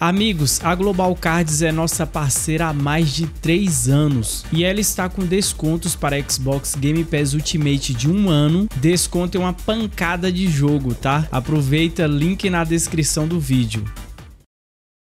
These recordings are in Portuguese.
Amigos, a Global Cards é nossa parceira há mais de 3 anos e ela está com descontos para Xbox Game Pass Ultimate de um ano. Desconto é uma pancada de jogo, tá? Aproveita, link na descrição do vídeo.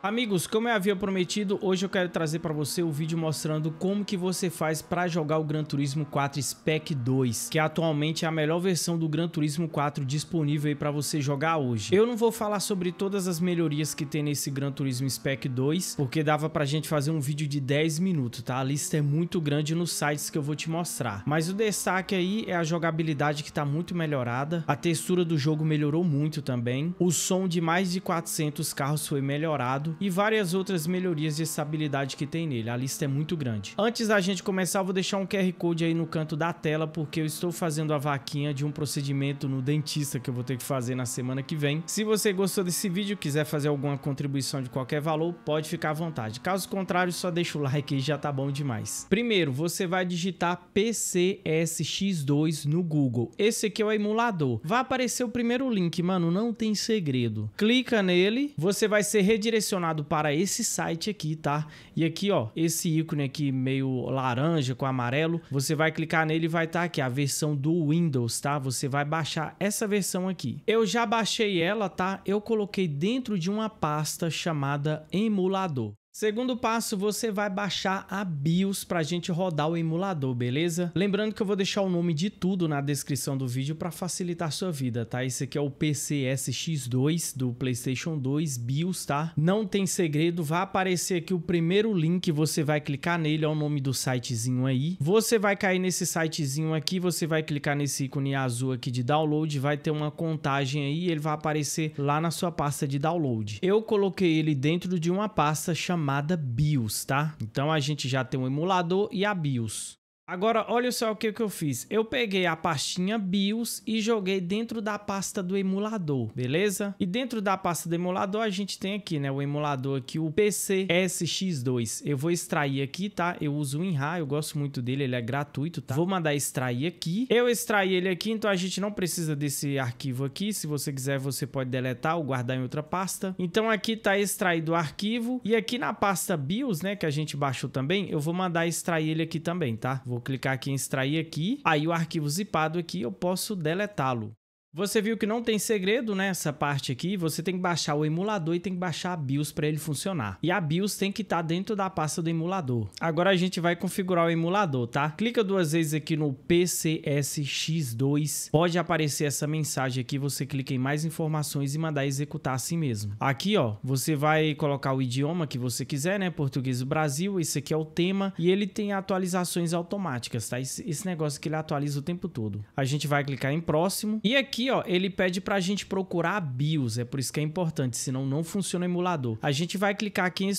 Amigos, como eu havia prometido, hoje eu quero trazer para você o vídeo mostrando como que você faz para jogar o Gran Turismo 4 Spec 2, que atualmente é a melhor versão do Gran Turismo 4 disponível aí para você jogar hoje. Eu não vou falar sobre todas as melhorias que tem nesse Gran Turismo Spec 2, porque dava pra gente fazer um vídeo de 10 minutos, tá? A lista é muito grande nos sites que eu vou te mostrar. Mas o destaque aí é a jogabilidade que tá muito melhorada, a textura do jogo melhorou muito também, o som de mais de 400 carros foi melhorado, e várias outras melhorias de estabilidade que tem nele. A lista é muito grande. Antes da gente começar, eu vou deixar um QR Code aí no canto da tela, porque eu estou fazendo a vaquinha de um procedimento no dentista que eu vou ter que fazer na semana que vem. Se você gostou desse vídeo quiser fazer alguma contribuição de qualquer valor, pode ficar à vontade. Caso contrário, só deixa o like e já tá bom demais. Primeiro, você vai digitar PCSX2 no Google. Esse aqui é o emulador. Vai aparecer o primeiro link, mano, não tem segredo. Clica nele, você vai ser redirecionado direcionado para esse site aqui, tá? E aqui, ó, esse ícone aqui meio laranja com amarelo, você vai clicar nele e vai estar tá aqui a versão do Windows, tá? Você vai baixar essa versão aqui. Eu já baixei ela, tá? Eu coloquei dentro de uma pasta chamada emulador. Segundo passo, você vai baixar a BIOS para a gente rodar o emulador, beleza? Lembrando que eu vou deixar o nome de tudo na descrição do vídeo para facilitar sua vida, tá? Esse aqui é o PCSX2 do PlayStation 2 BIOS, tá? Não tem segredo, vai aparecer aqui o primeiro link, você vai clicar nele, é o nome do sitezinho aí. Você vai cair nesse sitezinho aqui, você vai clicar nesse ícone azul aqui de download, vai ter uma contagem aí, ele vai aparecer lá na sua pasta de download. Eu coloquei ele dentro de uma pasta chamada chamada BIOS, tá? Então a gente já tem um emulador e a BIOS. Agora, olha só o que, que eu fiz. Eu peguei a pastinha BIOS e joguei dentro da pasta do emulador, beleza? E dentro da pasta do emulador, a gente tem aqui, né? O emulador aqui, o PC SX2. Eu vou extrair aqui, tá? Eu uso o WinRAR, eu gosto muito dele, ele é gratuito, tá? Vou mandar extrair aqui. Eu extraí ele aqui, então a gente não precisa desse arquivo aqui. Se você quiser, você pode deletar ou guardar em outra pasta. Então aqui tá extraído o arquivo. E aqui na pasta BIOS, né? Que a gente baixou também, eu vou mandar extrair ele aqui também, tá? Vou vou clicar aqui em extrair aqui, aí o arquivo zipado aqui eu posso deletá-lo. Você viu que não tem segredo nessa parte aqui, você tem que baixar o emulador e tem que baixar a BIOS para ele funcionar. E a BIOS tem que estar tá dentro da pasta do emulador. Agora a gente vai configurar o emulador, tá? Clica duas vezes aqui no PCSX2, pode aparecer essa mensagem aqui, você clica em mais informações e mandar executar assim mesmo. Aqui, ó, você vai colocar o idioma que você quiser, né? Português do Brasil, esse aqui é o tema e ele tem atualizações automáticas, tá? Esse, esse negócio que ele atualiza o tempo todo. A gente vai clicar em próximo e aqui aqui, ó, ele pede pra gente procurar BIOS, é por isso que é importante, senão não funciona o emulador. A gente vai clicar aqui em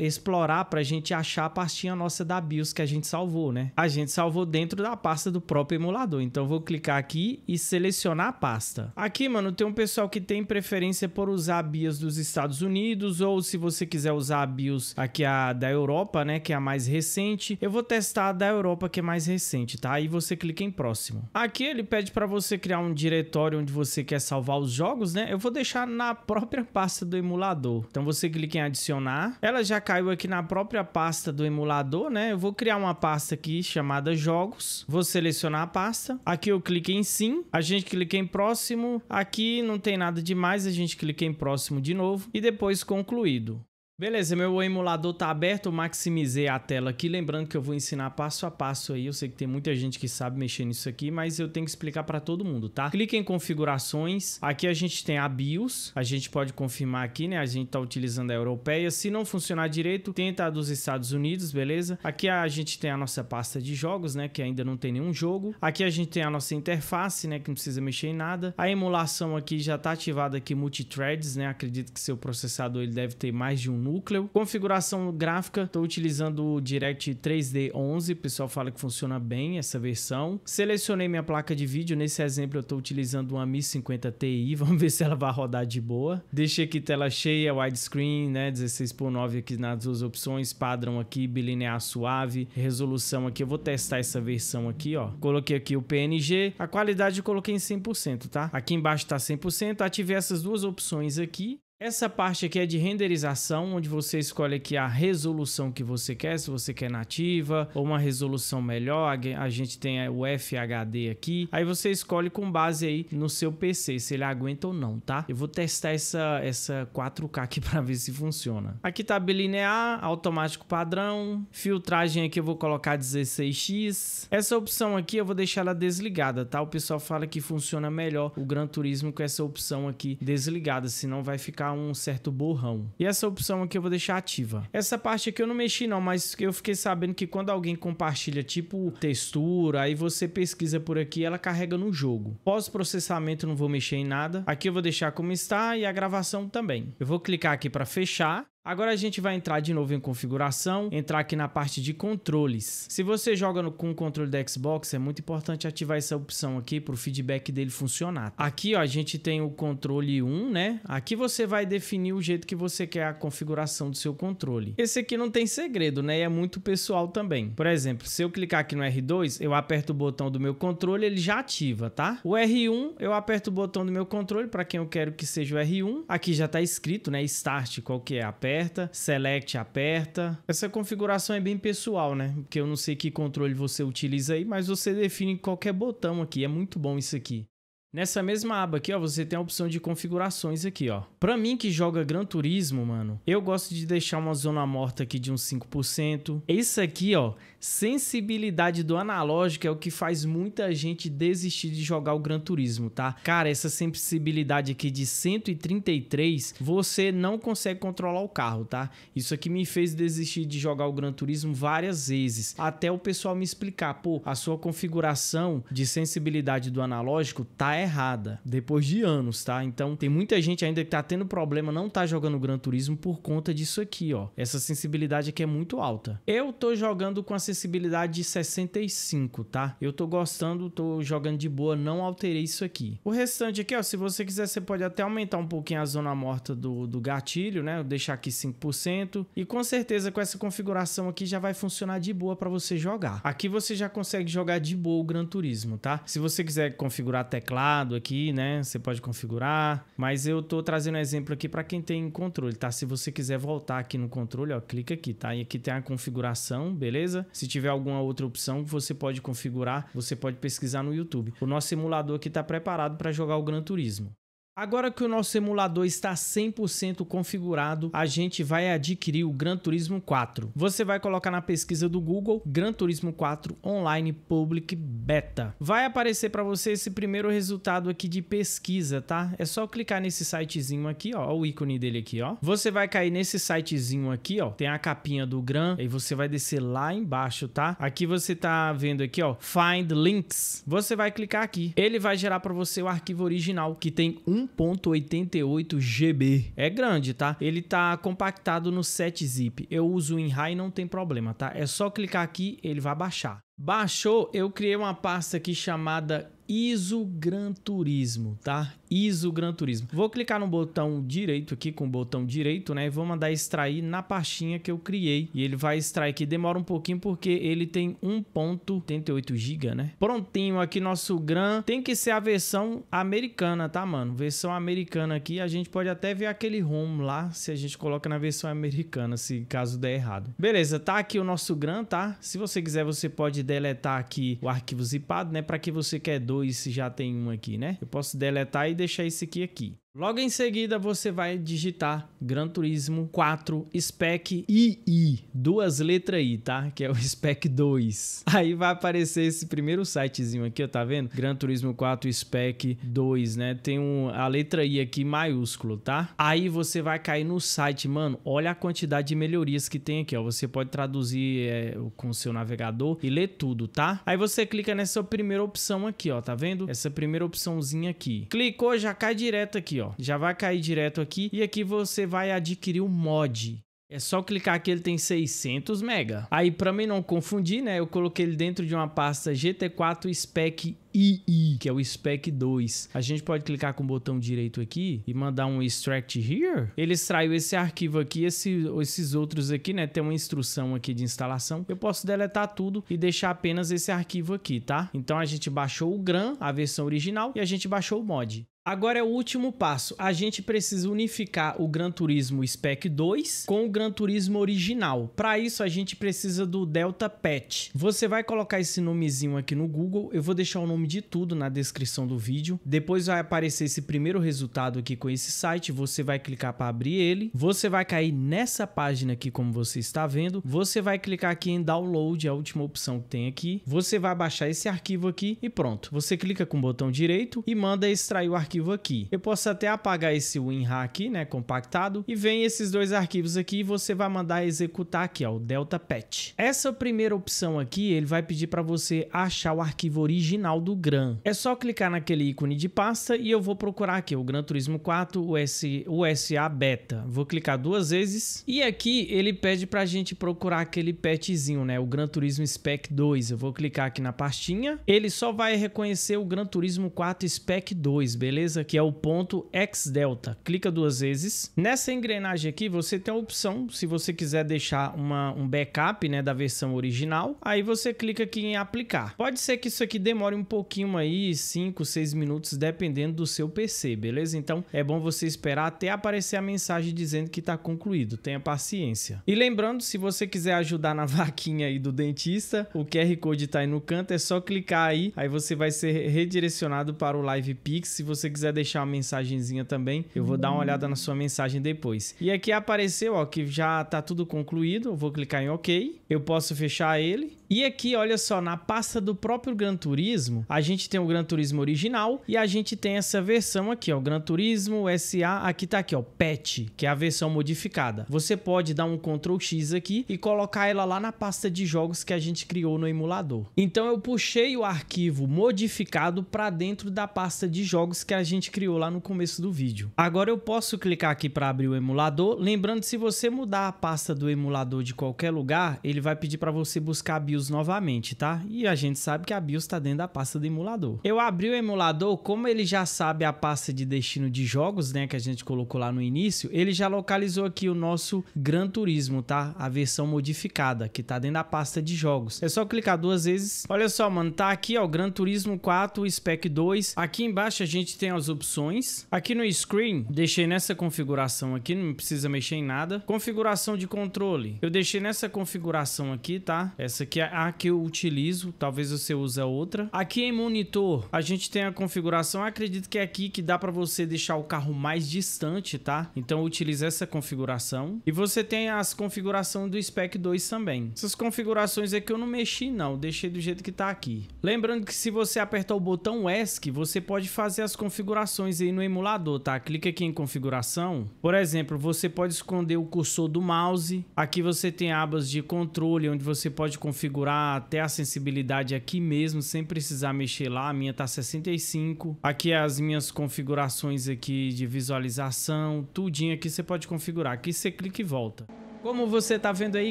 explorar pra gente achar a pastinha nossa da BIOS que a gente salvou, né? A gente salvou dentro da pasta do próprio emulador, então eu vou clicar aqui e selecionar a pasta. Aqui, mano, tem um pessoal que tem preferência por usar BIOS dos Estados Unidos ou se você quiser usar a BIOS aqui a da Europa, né, que é a mais recente. Eu vou testar a da Europa que é mais recente, tá? Aí você clica em próximo. Aqui ele pede pra você criar um diretório onde você quer salvar os jogos, né? Eu vou deixar na própria pasta do emulador. Então você clica em adicionar. Ela já caiu aqui na própria pasta do emulador, né? Eu vou criar uma pasta aqui chamada jogos. Vou selecionar a pasta. Aqui eu clico em sim. A gente clica em próximo. Aqui não tem nada demais. A gente clica em próximo de novo. E depois concluído. Beleza, meu emulador tá aberto, maximizei a tela aqui, lembrando que eu vou ensinar passo a passo aí, eu sei que tem muita gente que sabe mexer nisso aqui, mas eu tenho que explicar para todo mundo, tá? Clique em configurações, aqui a gente tem a BIOS, a gente pode confirmar aqui, né, a gente tá utilizando a europeia, se não funcionar direito, tenta a dos Estados Unidos, beleza? Aqui a gente tem a nossa pasta de jogos, né, que ainda não tem nenhum jogo, aqui a gente tem a nossa interface, né, que não precisa mexer em nada, a emulação aqui já tá ativada aqui multithreads, né, acredito que seu processador ele deve ter mais de um núcleo. Configuração gráfica, estou utilizando o Direct 3D 11, o pessoal fala que funciona bem essa versão. Selecionei minha placa de vídeo, nesse exemplo eu estou utilizando uma Mi 50 Ti, vamos ver se ela vai rodar de boa. Deixei aqui tela cheia, widescreen, né, 16 por 9 aqui nas duas opções, padrão aqui, bilinear suave, resolução aqui, eu vou testar essa versão aqui, ó. Coloquei aqui o PNG, a qualidade eu coloquei em 100%, tá? Aqui embaixo tá 100%, ativei essas duas opções aqui, essa parte aqui é de renderização, onde você escolhe aqui a resolução que você quer, se você quer nativa ou uma resolução melhor, a gente tem é, o FHD aqui. Aí você escolhe com base aí no seu PC, se ele aguenta ou não, tá? Eu vou testar essa, essa 4K aqui para ver se funciona. Aqui tá bilinear, automático padrão, filtragem aqui eu vou colocar 16x. Essa opção aqui eu vou deixar ela desligada, tá? O pessoal fala que funciona melhor o Gran Turismo com essa opção aqui desligada, senão vai ficar um certo borrão. E essa opção aqui eu vou deixar ativa. Essa parte aqui eu não mexi não, mas eu fiquei sabendo que quando alguém compartilha tipo textura, aí você pesquisa por aqui, ela carrega no jogo. Pós-processamento não vou mexer em nada. Aqui eu vou deixar como está e a gravação também. Eu vou clicar aqui para fechar Agora a gente vai entrar de novo em configuração, entrar aqui na parte de controles. Se você joga no, com o controle da Xbox, é muito importante ativar essa opção aqui para o feedback dele funcionar. Aqui ó, a gente tem o controle 1, né? Aqui você vai definir o jeito que você quer a configuração do seu controle. Esse aqui não tem segredo, né? E é muito pessoal também. Por exemplo, se eu clicar aqui no R2, eu aperto o botão do meu controle, ele já ativa, tá? O R1, eu aperto o botão do meu controle para quem eu quero que seja o R1. Aqui já está escrito, né? Start, qual que é? Aperto aperta, select aperta. Essa configuração é bem pessoal, né? Porque eu não sei que controle você utiliza aí, mas você define qualquer botão aqui. É muito bom isso aqui. Nessa mesma aba aqui, ó, você tem a opção de configurações aqui, ó. Pra mim que joga Gran Turismo, mano, eu gosto de deixar uma zona morta aqui de uns 5%. Isso aqui, ó, sensibilidade do analógico é o que faz muita gente desistir de jogar o Gran Turismo, tá? Cara, essa sensibilidade aqui de 133, você não consegue controlar o carro, tá? Isso aqui me fez desistir de jogar o Gran Turismo várias vezes, até o pessoal me explicar, pô, a sua configuração de sensibilidade do analógico tá errada depois de anos, tá? Então tem muita gente ainda que tá tendo problema, não tá jogando Gran Turismo por conta disso aqui, ó. Essa sensibilidade aqui é muito alta. Eu tô jogando com a sensibilidade de 65, tá? Eu tô gostando, tô jogando de boa, não alterei isso aqui. O restante aqui, ó, se você quiser, você pode até aumentar um pouquinho a zona morta do, do gatilho, né? Deixar aqui 5%. E com certeza com essa configuração aqui já vai funcionar de boa para você jogar. Aqui você já consegue jogar de boa o Gran Turismo, tá? Se você quiser configurar teclado, lado aqui, né? Você pode configurar, mas eu tô trazendo um exemplo aqui para quem tem controle, tá? Se você quiser voltar aqui no controle, ó, clica aqui, tá? E aqui tem a configuração, beleza? Se tiver alguma outra opção que você pode configurar, você pode pesquisar no YouTube. O nosso simulador aqui tá preparado para jogar o Gran Turismo. Agora que o nosso emulador está 100% configurado, a gente vai adquirir o Gran Turismo 4. Você vai colocar na pesquisa do Google Gran Turismo 4 Online Public Beta. Vai aparecer para você esse primeiro resultado aqui de pesquisa, tá? É só clicar nesse sitezinho aqui, ó, o ícone dele aqui, ó. Você vai cair nesse sitezinho aqui, ó. Tem a capinha do Gran, aí você vai descer lá embaixo, tá? Aqui você tá vendo aqui, ó, Find Links. Você vai clicar aqui. Ele vai gerar para você o arquivo original que tem um 1.88 GB. É grande, tá? Ele tá compactado no 7-zip. Eu uso em high, não tem problema, tá? É só clicar aqui, ele vai baixar. Baixou, eu criei uma pasta aqui chamada ISO Gran Turismo, tá? ISO Gran Turismo. Vou clicar no botão direito aqui, com o botão direito, né? E vou mandar extrair na pastinha que eu criei. E ele vai extrair aqui. Demora um pouquinho porque ele tem 1.88 GB, né? Prontinho aqui nosso Gran. Tem que ser a versão americana, tá, mano? Versão americana aqui. A gente pode até ver aquele ROM lá, se a gente coloca na versão americana, se caso der errado. Beleza, tá aqui o nosso Gran, tá? Se você quiser, você pode deletar aqui o arquivo zipado, né? Pra que você quer dois dois já tem um aqui, né? Eu posso deletar e deixar esse aqui aqui. Logo em seguida você vai digitar Gran Turismo 4 Spec II, duas letras I, tá? Que é o Spec 2. Aí vai aparecer esse primeiro sitezinho aqui, ó, tá vendo? Gran Turismo 4 Spec 2, né? Tem um, a letra I aqui maiúsculo, tá? Aí você vai cair no site, mano. Olha a quantidade de melhorias que tem aqui, ó. Você pode traduzir é, com o seu navegador e ler tudo, tá? Aí você clica nessa primeira opção aqui, ó, tá vendo? Essa primeira opçãozinha aqui. Clicou, já cai direto aqui, ó ó. Já vai cair direto aqui e aqui você vai adquirir o mod. É só clicar aqui, ele tem 600 mega. Aí, para mim não confundir, né, eu coloquei ele dentro de uma pasta GT4 Spec II, que é o Spec 2. A gente pode clicar com o botão direito aqui e mandar um extract here. Ele extraiu esse arquivo aqui, esse, esses outros aqui, né? Tem uma instrução aqui de instalação. Eu posso deletar tudo e deixar apenas esse arquivo aqui, tá? Então a gente baixou o GRAM, a versão original, e a gente baixou o mod. Agora é o último passo. A gente precisa unificar o Gran Turismo Spec 2 com o Gran Turismo original. Para isso, a gente precisa do Delta Patch. Você vai colocar esse nomezinho aqui no Google. Eu vou deixar o nome de tudo na descrição do vídeo. Depois vai aparecer esse primeiro resultado aqui com esse site. Você vai clicar para abrir ele. Você vai cair nessa página aqui, como você está vendo. Você vai clicar aqui em Download, é a última opção que tem aqui. Você vai baixar esse arquivo aqui e pronto. Você clica com o botão direito e manda extrair o arquivo arquivo aqui. Eu posso até apagar esse WinRAR aqui, né, compactado, e vem esses dois arquivos aqui e você vai mandar executar aqui, ó, o delta patch. Essa primeira opção aqui, ele vai pedir para você achar o arquivo original do GRAN. É só clicar naquele ícone de pasta e eu vou procurar aqui o Gran Turismo 4 US, USA Beta. Vou clicar duas vezes e aqui ele pede para a gente procurar aquele patchzinho, né, o Gran Turismo Spec 2. Eu vou clicar aqui na pastinha. Ele só vai reconhecer o Gran Turismo 4 Spec 2, beleza? beleza? Que é o ponto X-Delta. Clica duas vezes. Nessa engrenagem aqui, você tem a opção, se você quiser deixar uma, um backup né, da versão original, aí você clica aqui em aplicar. Pode ser que isso aqui demore um pouquinho aí, 5, 6 minutos, dependendo do seu PC, beleza? Então é bom você esperar até aparecer a mensagem dizendo que está concluído. Tenha paciência. E lembrando, se você quiser ajudar na vaquinha aí do dentista, o QR Code está aí no canto, é só clicar aí, aí você vai ser redirecionado para o Live Pix. Se você quiser deixar uma mensagenzinha também, eu vou dar uma olhada na sua mensagem depois. E aqui apareceu, ó, que já tá tudo concluído. Eu vou clicar em OK. Eu posso fechar ele. E aqui, olha só, na pasta do próprio Gran Turismo, a gente tem o Gran Turismo original e a gente tem essa versão aqui, ó, Gran Turismo SA, aqui tá aqui, ó, PET, que é a versão modificada. Você pode dar um Ctrl X aqui e colocar ela lá na pasta de jogos que a gente criou no emulador. Então eu puxei o arquivo modificado para dentro da pasta de jogos que a gente criou lá no começo do vídeo. Agora eu posso clicar aqui para abrir o emulador. Lembrando, se você mudar a pasta do emulador de qualquer lugar, ele vai pedir para você buscar a BIOS novamente, tá? E a gente sabe que a BIOS está dentro da pasta do emulador. Eu abri o emulador, como ele já sabe a pasta de destino de jogos, né, que a gente colocou lá no início, ele já localizou aqui o nosso Gran Turismo, tá? A versão modificada, que tá dentro da pasta de jogos. É só clicar duas vezes. Olha só, mano, tá aqui, ó, Gran Turismo 4 Spec 2. Aqui embaixo a gente tem tem as opções. Aqui no screen, deixei nessa configuração aqui, não precisa mexer em nada. Configuração de controle. Eu deixei nessa configuração aqui, tá? Essa aqui é a que eu utilizo, talvez você use a outra. Aqui em monitor, a gente tem a configuração, eu acredito que é aqui que dá para você deixar o carro mais distante, tá? Então utiliza essa configuração. E você tem as configurações do Spec 2 também. Essas configurações aqui eu não mexi não, deixei do jeito que tá aqui. Lembrando que se você apertar o botão ESC, você pode fazer as configurações configurações aí no emulador, tá? Clica aqui em configuração. Por exemplo, você pode esconder o cursor do mouse. Aqui você tem abas de controle, onde você pode configurar até a sensibilidade aqui mesmo, sem precisar mexer lá. A minha tá 65. Aqui é as minhas configurações aqui de visualização, tudinho aqui você pode configurar. Aqui você clica e volta. Como você tá vendo aí,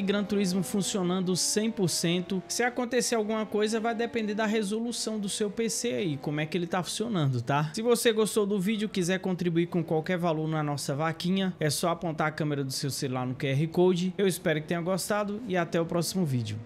Gran Turismo funcionando 100%. Se acontecer alguma coisa, vai depender da resolução do seu PC aí, como é que ele tá funcionando, tá? Se você gostou do vídeo, quiser contribuir com qualquer valor na nossa vaquinha, é só apontar a câmera do seu celular no QR Code. Eu espero que tenha gostado e até o próximo vídeo.